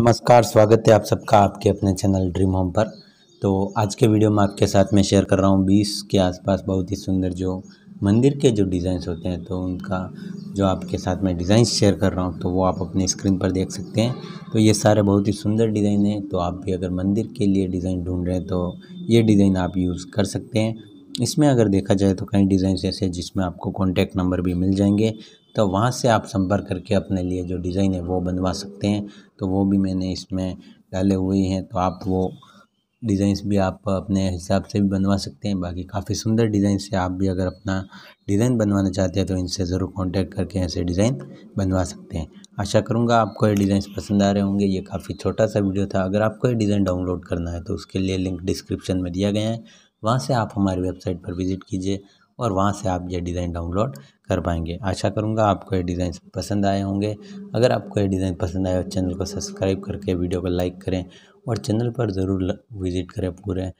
नमस्कार स्वागत है आप सबका आपके अपने चैनल ड्रीम होम पर तो आज के वीडियो में आपके साथ मैं शेयर कर रहा हूँ बीस के आसपास बहुत ही सुंदर जो मंदिर के जो डिज़ाइंस होते हैं तो उनका जो आपके साथ मैं डिज़ाइंस शेयर कर रहा हूँ तो वो आप अपने स्क्रीन पर देख सकते हैं तो ये सारे बहुत ही सुंदर डिज़ाइन हैं तो आप भी अगर मंदिर के लिए डिज़ाइन ढूँढ रहे हैं तो ये डिज़ाइन आप यूज़ कर सकते हैं इसमें अगर देखा जाए तो कई डिज़ाइन ऐसे जिसमें आपको कॉन्टैक्ट नंबर भी मिल जाएंगे तो वहाँ से आप संपर्क करके अपने लिए जो डिज़ाइन है वो बनवा सकते हैं तो वो भी मैंने इसमें डाले हुए हैं तो आप वो डिज़ाइंस भी आप अपने हिसाब से भी बनवा सकते हैं बाकी काफ़ी सुंदर डिज़ाइन से आप भी अगर अपना डिज़ाइन बनवाना चाहते हैं तो इनसे ज़रूर कांटेक्ट करके ऐसे डिज़ाइन बनवा सकते हैं आशा करूँगा आपको ये डिज़ाइन पसंद आ रहे होंगे ये काफ़ी छोटा सा वीडियो था अगर आपको ये डिज़ाइन डाउनलोड करना है तो उसके लिए लिंक डिस्क्रिप्शन में दिया गया है वहाँ से आप हमारी वेबसाइट पर विज़िट कीजिए और वहाँ से आप ये डिज़ाइन डाउनलोड कर पाएंगे आशा करूँगा आपको ये डिज़ाइन पसंद आए होंगे अगर आपको ये डिज़ाइन पसंद आए चैनल को सब्सक्राइब करके वीडियो को लाइक करें और चैनल पर ज़रूर विज़िट करें पूरे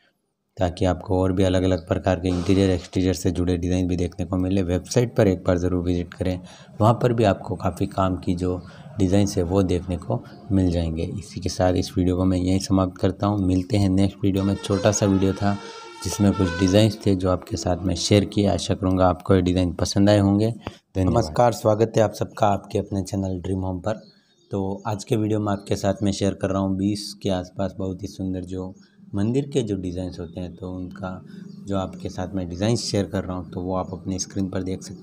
ताकि आपको और भी अलग अलग प्रकार के इंटीरियर एक्सटीरियर से जुड़े डिज़ाइन भी देखने को मिले वेबसाइट पर एक बार ज़रूर विज़िट करें वहाँ पर भी आपको काफ़ी काम की जो डिज़ाइंस है वो देखने को मिल जाएंगे इसी के साथ इस वीडियो को मैं यहीं समाप्त करता हूँ मिलते हैं नेक्स्ट वीडियो में छोटा सा वीडियो था जिसमें कुछ डिज़ाइंस थे जो आपके साथ मैं शेयर किए आशा करूँगा आपको ये डिज़ाइन पसंद आए होंगे नमस्कार स्वागत है आप सबका आपके अपने चैनल ड्रीम होम पर तो आज के वीडियो में आपके साथ मैं शेयर कर रहा हूँ बीस के आसपास बहुत ही सुंदर जो मंदिर के जो डिज़ाइंस होते हैं तो उनका जो आपके साथ में डिज़ाइन शेयर कर रहा हूँ तो वो आप अपने स्क्रीन पर देख सकते हैं